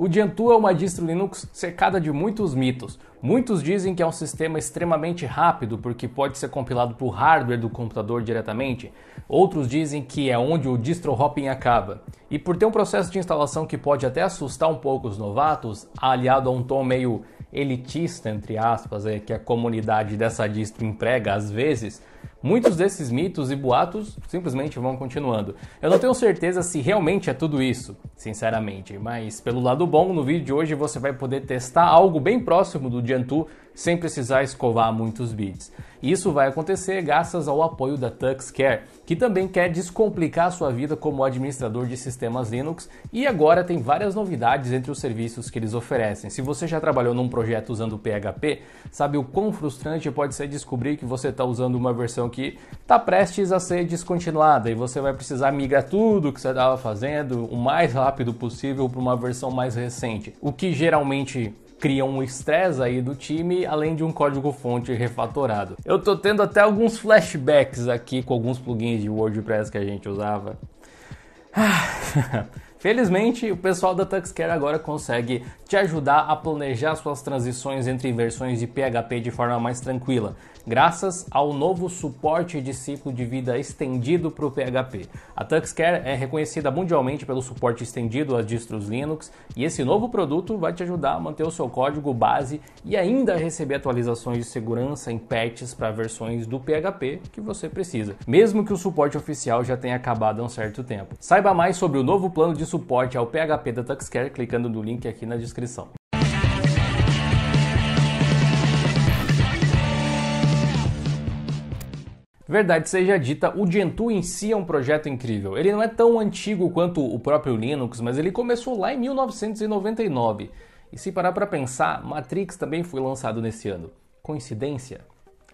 O Gentoo é uma distro Linux cercada de muitos mitos. Muitos dizem que é um sistema extremamente rápido porque pode ser compilado para o hardware do computador diretamente. Outros dizem que é onde o distro hopping acaba. E por ter um processo de instalação que pode até assustar um pouco os novatos, aliado a um tom meio elitista entre aspas, é, que a comunidade dessa distro emprega às vezes, Muitos desses mitos e boatos simplesmente vão continuando. Eu não tenho certeza se realmente é tudo isso, sinceramente, mas pelo lado bom, no vídeo de hoje você vai poder testar algo bem próximo do Jantu sem precisar escovar muitos bits. E isso vai acontecer graças ao apoio da TuxCare, que também quer descomplicar a sua vida como administrador de sistemas Linux e agora tem várias novidades entre os serviços que eles oferecem. Se você já trabalhou num projeto usando PHP, sabe o quão frustrante pode ser descobrir que você está usando uma versão aplicação que está prestes a ser descontinuada e você vai precisar migrar tudo que você estava fazendo o mais rápido possível para uma versão mais recente, o que geralmente cria um estresse aí do time, além de um código-fonte refatorado. Eu tô tendo até alguns flashbacks aqui com alguns plugins de WordPress que a gente usava. Ah, felizmente, o pessoal da TuxCare agora consegue te ajudar a planejar suas transições entre versões de PHP de forma mais tranquila graças ao novo suporte de ciclo de vida estendido para o PHP. A Tuxcare é reconhecida mundialmente pelo suporte estendido às distros Linux e esse novo produto vai te ajudar a manter o seu código base e ainda receber atualizações de segurança em patches para versões do PHP que você precisa, mesmo que o suporte oficial já tenha acabado há um certo tempo. Saiba mais sobre o novo plano de suporte ao PHP da Tuxcare clicando no link aqui na descrição. Verdade seja dita, o Gentoo em si é um projeto incrível. Ele não é tão antigo quanto o próprio Linux, mas ele começou lá em 1999. E se parar para pensar, Matrix também foi lançado nesse ano. Coincidência?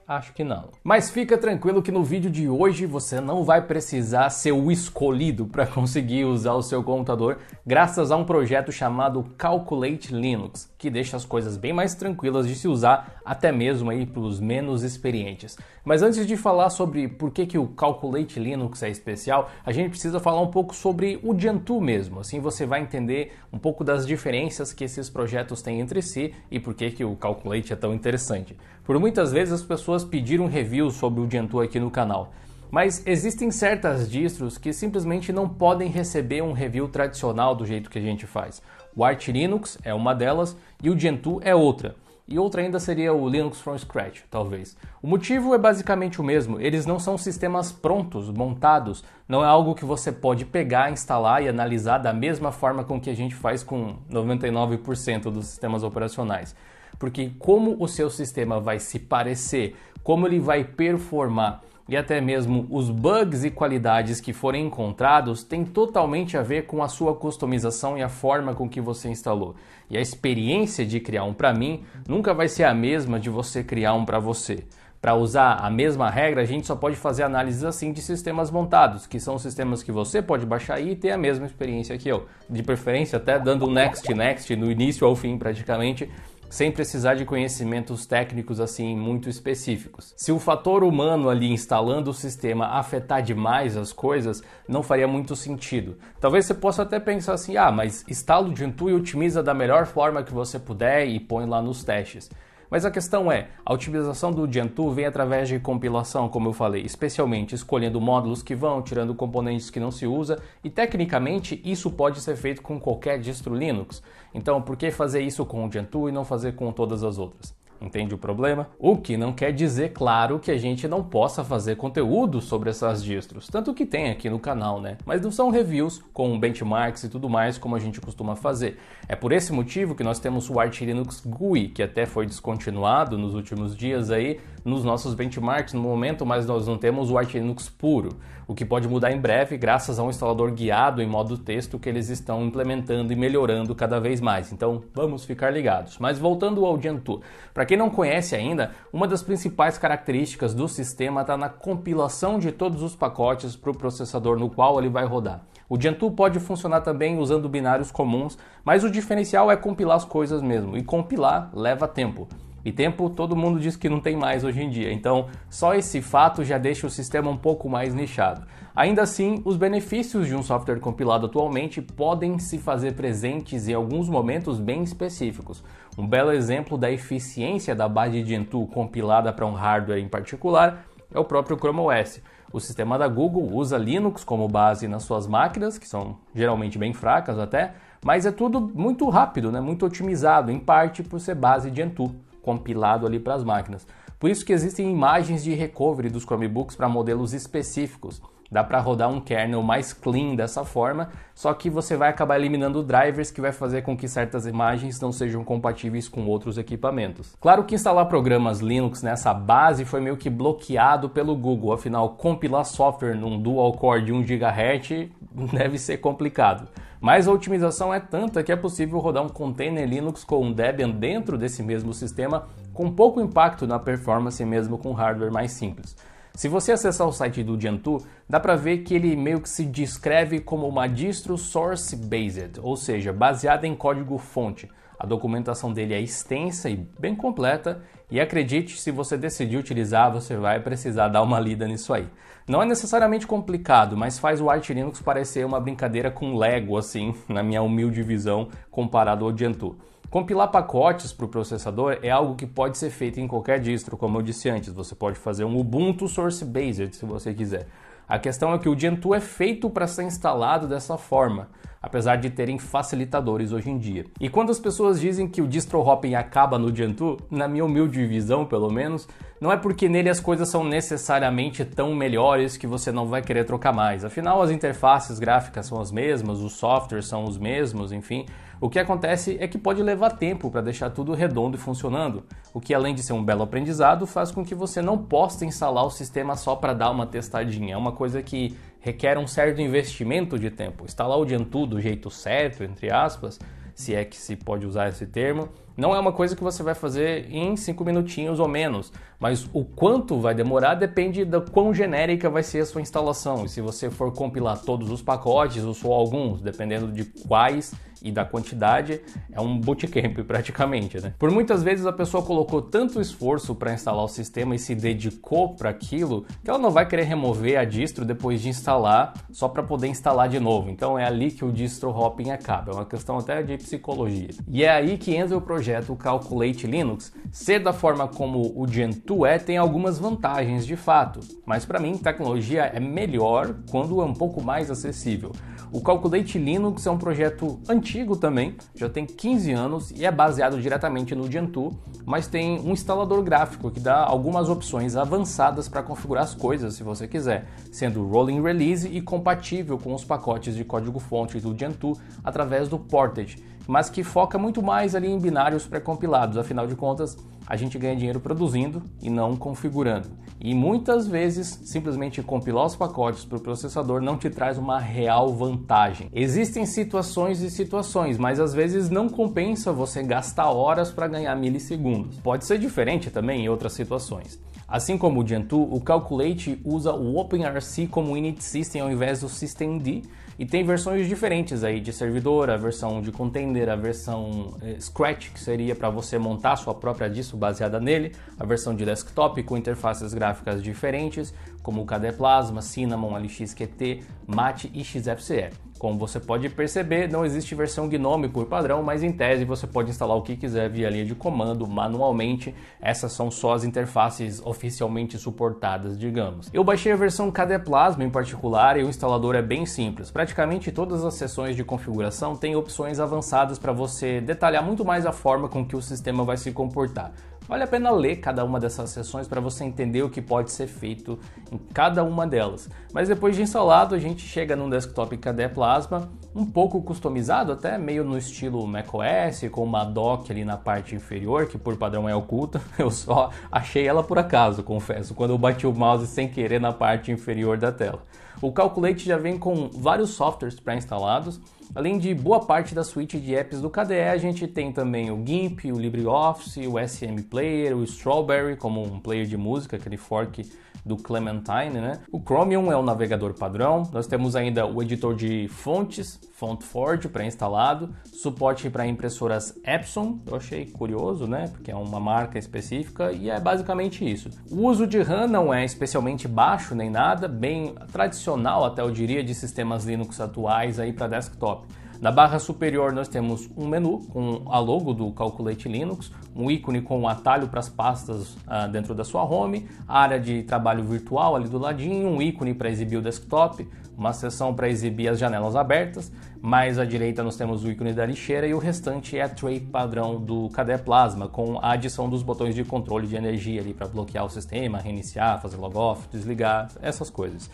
Acho que não. Mas fica tranquilo que no vídeo de hoje você não vai precisar ser o escolhido para conseguir usar o seu computador, graças a um projeto chamado Calculate Linux, que deixa as coisas bem mais tranquilas de se usar, até mesmo aí para os menos experientes. Mas antes de falar sobre por que, que o Calculate Linux é especial, a gente precisa falar um pouco sobre o Gentoo mesmo. Assim você vai entender um pouco das diferenças que esses projetos têm entre si e por que, que o Calculate é tão interessante. Por muitas vezes as pessoas pediram reviews sobre o Gentoo aqui no canal. Mas existem certas distros que simplesmente não podem receber um review tradicional do jeito que a gente faz. O Arch Linux é uma delas e o Gentoo é outra e outra ainda seria o Linux from Scratch, talvez. O motivo é basicamente o mesmo, eles não são sistemas prontos, montados, não é algo que você pode pegar, instalar e analisar da mesma forma com que a gente faz com 99% dos sistemas operacionais. Porque como o seu sistema vai se parecer, como ele vai performar e até mesmo os bugs e qualidades que forem encontrados têm totalmente a ver com a sua customização e a forma com que você instalou. E a experiência de criar um para mim nunca vai ser a mesma de você criar um para você. Para usar a mesma regra, a gente só pode fazer análises assim de sistemas montados, que são sistemas que você pode baixar e ter a mesma experiência que eu. De preferência, até dando next, next, no início ao fim praticamente, sem precisar de conhecimentos técnicos assim muito específicos. Se o fator humano ali instalando o sistema afetar demais as coisas, não faria muito sentido. Talvez você possa até pensar assim: ah, mas instalo, o Gentoo e otimiza da melhor forma que você puder e põe lá nos testes. Mas a questão é, a utilização do Gentoo vem através de compilação, como eu falei, especialmente escolhendo módulos que vão, tirando componentes que não se usa, e tecnicamente isso pode ser feito com qualquer distro Linux. Então, por que fazer isso com o Gentoo e não fazer com todas as outras? Entende o problema? O que não quer dizer, claro, que a gente não possa fazer conteúdo sobre essas distros, tanto que tem aqui no canal, né? Mas não são reviews com benchmarks e tudo mais como a gente costuma fazer. É por esse motivo que nós temos o Arch Linux GUI, que até foi descontinuado nos últimos dias aí nos nossos benchmarks no momento, mas nós não temos o Arch Linux puro, o que pode mudar em breve graças a um instalador guiado em modo texto que eles estão implementando e melhorando cada vez mais. Então, vamos ficar ligados. Mas voltando ao Gentoo, para quem quem não conhece ainda, uma das principais características do sistema está na compilação de todos os pacotes para o processador no qual ele vai rodar. O Gentoo pode funcionar também usando binários comuns, mas o diferencial é compilar as coisas mesmo, e compilar leva tempo. E tempo todo mundo diz que não tem mais hoje em dia, então só esse fato já deixa o sistema um pouco mais nichado. Ainda assim, os benefícios de um software compilado atualmente podem se fazer presentes em alguns momentos bem específicos. Um belo exemplo da eficiência da base de Gentoo compilada para um hardware em particular é o próprio Chrome OS. O sistema da Google usa Linux como base nas suas máquinas, que são geralmente bem fracas até, mas é tudo muito rápido, né? muito otimizado, em parte por ser base de Gentoo compilado ali para as máquinas. Por isso que existem imagens de recovery dos Chromebooks para modelos específicos. Dá para rodar um kernel mais clean dessa forma, só que você vai acabar eliminando drivers que vai fazer com que certas imagens não sejam compatíveis com outros equipamentos. Claro que instalar programas Linux nessa base foi meio que bloqueado pelo Google, afinal compilar software num dual core de 1 GHz deve ser complicado. Mas a otimização é tanta que é possível rodar um container Linux com um Debian dentro desse mesmo sistema com pouco impacto na performance mesmo com hardware mais simples. Se você acessar o site do Jantu, dá para ver que ele meio que se descreve como uma distro source based, ou seja, baseada em código fonte. A documentação dele é extensa e bem completa, e acredite, se você decidir utilizar, você vai precisar dar uma lida nisso aí. Não é necessariamente complicado, mas faz o Arch Linux parecer uma brincadeira com Lego, assim, na minha humilde visão, comparado ao Gentoo. Compilar pacotes para o processador é algo que pode ser feito em qualquer distro, como eu disse antes. Você pode fazer um Ubuntu source-based se você quiser. A questão é que o Gentoo é feito para ser instalado dessa forma, apesar de terem facilitadores hoje em dia. E quando as pessoas dizem que o distro hopping acaba no Gentoo, na minha humilde visão pelo menos, não é porque nele as coisas são necessariamente tão melhores que você não vai querer trocar mais. Afinal, as interfaces gráficas são as mesmas, os softwares são os mesmos, enfim, o que acontece é que pode levar tempo para deixar tudo redondo e funcionando, o que além de ser um belo aprendizado, faz com que você não possa instalar o sistema só para dar uma testadinha. É uma coisa que requer um certo investimento de tempo. Instalar o Gentoo do jeito certo, entre aspas, se é que se pode usar esse termo, não é uma coisa que você vai fazer em cinco minutinhos ou menos, mas o quanto vai demorar depende da quão genérica vai ser a sua instalação. E se você for compilar todos os pacotes ou só alguns, dependendo de quais e da quantidade, é um bootcamp praticamente, né? Por muitas vezes a pessoa colocou tanto esforço para instalar o sistema e se dedicou para aquilo, que ela não vai querer remover a distro depois de instalar só para poder instalar de novo. Então é ali que o distro hopping acaba, é uma questão até de psicologia. E é aí que entra o projeto projeto Calculate Linux, ser da forma como o Gentoo é tem algumas vantagens de fato, mas para mim tecnologia é melhor quando é um pouco mais acessível. O Calculate Linux é um projeto antigo também, já tem 15 anos e é baseado diretamente no Gentoo, mas tem um instalador gráfico que dá algumas opções avançadas para configurar as coisas se você quiser, sendo rolling release e compatível com os pacotes de código-fonte do Gentoo através do Portage mas que foca muito mais ali em binários pré-compilados. Afinal de contas, a gente ganha dinheiro produzindo e não configurando. E muitas vezes, simplesmente compilar os pacotes para o processador não te traz uma real vantagem. Existem situações e situações, mas às vezes não compensa você gastar horas para ganhar milissegundos. Pode ser diferente também em outras situações. Assim como o Gentoo, o Calculate usa o OpenRC como init system ao invés do systemd e tem versões diferentes aí de servidor, a versão de container, a versão eh, Scratch, que seria para você montar sua própria disso baseada nele, a versão de desktop com interfaces gráficas diferentes, como o KDE Plasma, Cinnamon, LXQT, Mate e XFCE. Como você pode perceber, não existe versão GNOME por padrão, mas em tese você pode instalar o que quiser via linha de comando manualmente. Essas são só as interfaces oficialmente suportadas, digamos. Eu baixei a versão KDE Plasma em particular e o instalador é bem simples. Praticamente todas as seções de configuração têm opções avançadas para você detalhar muito mais a forma com que o sistema vai se comportar. Vale a pena ler cada uma dessas sessões para você entender o que pode ser feito em cada uma delas. Mas depois de instalado, a gente chega num desktop KDE é Plasma um pouco customizado, até meio no estilo macOS, com uma dock ali na parte inferior, que por padrão é oculta. Eu só achei ela por acaso, confesso, quando eu bati o mouse sem querer na parte inferior da tela. O Calculate já vem com vários softwares pré-instalados, além de boa parte da suite de apps do KDE, a gente tem também o GIMP, o LibreOffice, o SM Player, o Strawberry como um player de música, aquele fork do Clementine, né? O Chromium é o navegador padrão. Nós temos ainda o editor de fontes, FontForge pré-instalado, suporte para impressoras Epson. Eu achei curioso, né? Porque é uma marca específica e é basicamente isso. O uso de RAM não é especialmente baixo nem nada, bem tradicional até eu diria de sistemas Linux atuais aí para desktop. Na barra superior nós temos um menu com a logo do Calculate Linux, um ícone com um atalho para as pastas ah, dentro da sua home, área de trabalho virtual ali do ladinho, um ícone para exibir o desktop, uma seção para exibir as janelas abertas, mais à direita nós temos o ícone da lixeira e o restante é a tray padrão do KDE Plasma, com a adição dos botões de controle de energia ali para bloquear o sistema, reiniciar, fazer logoff, desligar, essas coisas.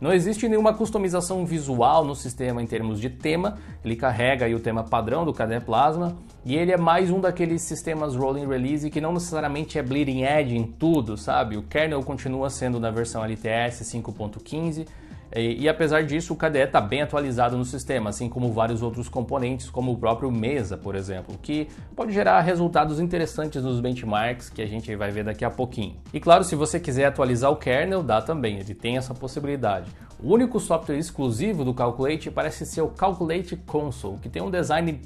Não existe nenhuma customização visual no sistema em termos de tema, ele carrega o tema padrão do KDE Plasma e ele é mais um daqueles sistemas rolling release que não necessariamente é bleeding edge em tudo, sabe? O kernel continua sendo na versão LTS 5.15 e, e, apesar disso, o KDE está bem atualizado no sistema, assim como vários outros componentes, como o próprio Mesa, por exemplo, que pode gerar resultados interessantes nos benchmarks que a gente vai ver daqui a pouquinho. E claro, se você quiser atualizar o kernel, dá também, ele tem essa possibilidade. O único software exclusivo do Calculate parece ser o Calculate Console, que tem um design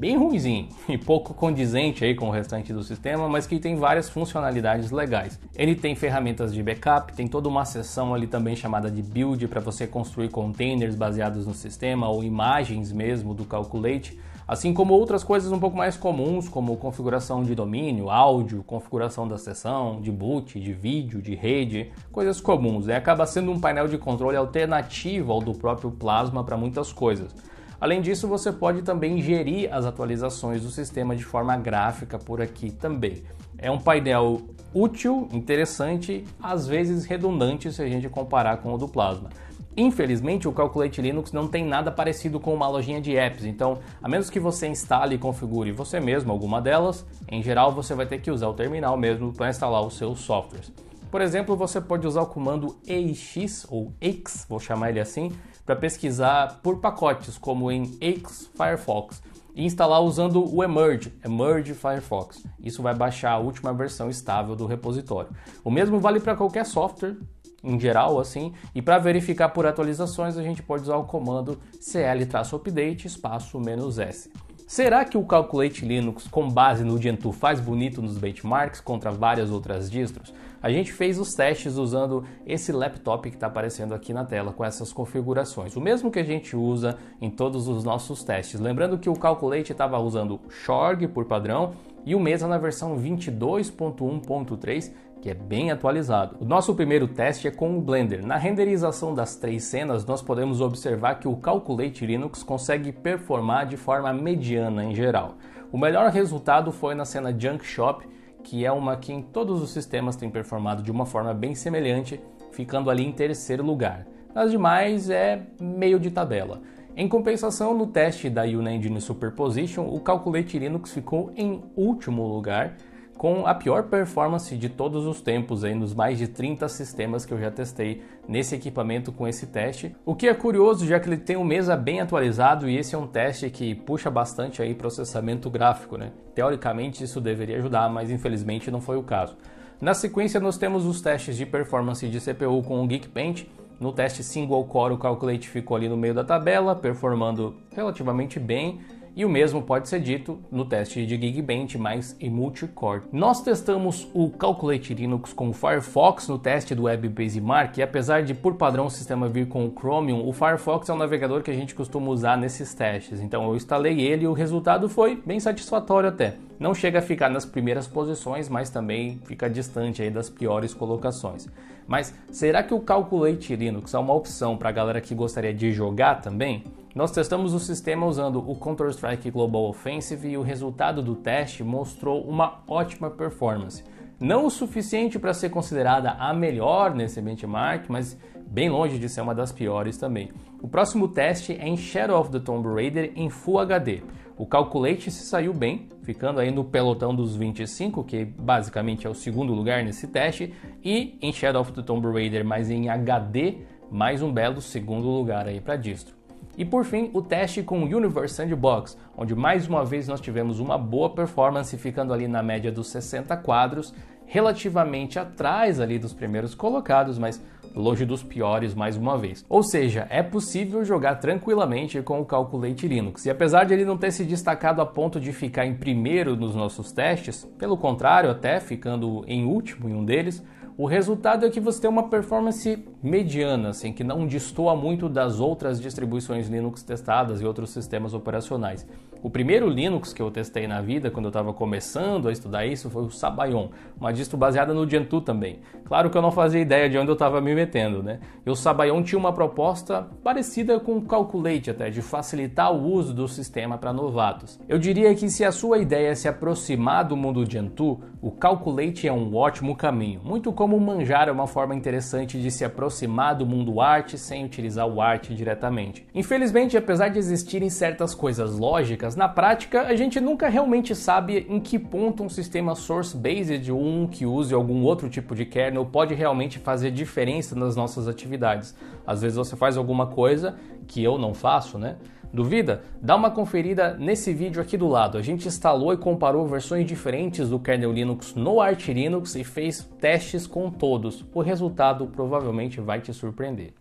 bem ruimzinho e pouco condizente aí com o restante do sistema, mas que tem várias funcionalidades legais. Ele tem ferramentas de backup, tem toda uma seção ali também chamada de build para você construir containers baseados no sistema ou imagens mesmo do Calculate, assim como outras coisas um pouco mais comuns, como configuração de domínio, áudio, configuração da sessão, de boot, de vídeo, de rede, coisas comuns. Né? Acaba sendo um painel de controle alternativo ao do próprio Plasma para muitas coisas. Além disso, você pode também gerir as atualizações do sistema de forma gráfica por aqui também. É um painel útil, interessante, às vezes redundante se a gente comparar com o do Plasma. Infelizmente, o Calculate Linux não tem nada parecido com uma lojinha de apps, então, a menos que você instale e configure você mesmo alguma delas, em geral você vai ter que usar o terminal mesmo para instalar os seus softwares. Por exemplo, você pode usar o comando ex ou x, vou chamar ele assim, para pesquisar por pacotes, como em X Firefox, e instalar usando o Emerge, Emerge Firefox. Isso vai baixar a última versão estável do repositório. O mesmo vale para qualquer software em geral assim, e para verificar por atualizações a gente pode usar o comando cl-update espaço-s. Será que o Calculate Linux com base no Gentoo faz bonito nos benchmarks contra várias outras distros? A gente fez os testes usando esse laptop que está aparecendo aqui na tela com essas configurações, o mesmo que a gente usa em todos os nossos testes. Lembrando que o Calculate estava usando Shorg por padrão e o Mesa na versão 22.1.3 que é bem atualizado. O nosso primeiro teste é com o Blender. Na renderização das três cenas, nós podemos observar que o Calculate Linux consegue performar de forma mediana em geral. O melhor resultado foi na cena Junk Shop, que é uma que em todos os sistemas tem performado de uma forma bem semelhante, ficando ali em terceiro lugar. Nas demais é meio de tabela. Em compensação, no teste da Unengine Superposition, o Calculate Linux ficou em último lugar, com a pior performance de todos os tempos aí nos mais de 30 sistemas que eu já testei nesse equipamento com esse teste. O que é curioso, já que ele tem o mesa bem atualizado e esse é um teste que puxa bastante aí processamento gráfico, né? Teoricamente isso deveria ajudar, mas infelizmente não foi o caso. Na sequência nós temos os testes de performance de CPU com o Geekbench. No teste single core o Calculate ficou ali no meio da tabela, performando relativamente bem e o mesmo pode ser dito no teste de Geekbench mais e multicore. Nós testamos o Calculate Linux com o Firefox no teste do Web Mark e apesar de por padrão o sistema vir com o Chromium, o Firefox é um navegador que a gente costuma usar nesses testes. Então eu instalei ele e o resultado foi bem satisfatório até. Não chega a ficar nas primeiras posições, mas também fica distante aí das piores colocações. Mas será que o Calculate Linux é uma opção para a galera que gostaria de jogar também? Nós testamos o sistema usando o Counter-Strike Global Offensive e o resultado do teste mostrou uma ótima performance. Não o suficiente para ser considerada a melhor nesse benchmark, mas bem longe de ser uma das piores também. O próximo teste é em Shadow of the Tomb Raider em Full HD. O Calculate se saiu bem, ficando aí no pelotão dos 25, que basicamente é o segundo lugar nesse teste, e em Shadow of the Tomb Raider, mas em HD, mais um belo segundo lugar aí para distro. E por fim, o teste com o Universe Sandbox, onde mais uma vez nós tivemos uma boa performance, ficando ali na média dos 60 quadros, relativamente atrás ali dos primeiros colocados, mas longe dos piores mais uma vez. Ou seja, é possível jogar tranquilamente com o Calculate Linux. E apesar de ele não ter se destacado a ponto de ficar em primeiro nos nossos testes, pelo contrário, até ficando em último em um deles, o resultado é que você tem uma performance mediana, assim, que não distoa muito das outras distribuições Linux testadas e outros sistemas operacionais. O primeiro Linux que eu testei na vida, quando eu estava começando a estudar isso, foi o Sabayon, uma distro baseada no Gentoo também. Claro que eu não fazia ideia de onde eu estava me metendo, né? E o Sabayon tinha uma proposta parecida com o Calculate até, de facilitar o uso do sistema para novatos. Eu diria que se a sua ideia é se aproximar do mundo Gentoo, o Calculate é um ótimo caminho, muito como manjar é uma forma interessante de se aproximar do mundo arte sem utilizar o arte diretamente. Infelizmente, apesar de existirem certas coisas lógicas, na prática a gente nunca realmente sabe em que ponto um sistema source-based ou um que use algum outro tipo de kernel pode realmente fazer diferença nas nossas atividades. Às vezes você faz alguma coisa que eu não faço, né? Duvida? Dá uma conferida nesse vídeo aqui do lado. A gente instalou e comparou versões diferentes do kernel Linux no Arch Linux e fez testes com todos. O resultado provavelmente vai te surpreender.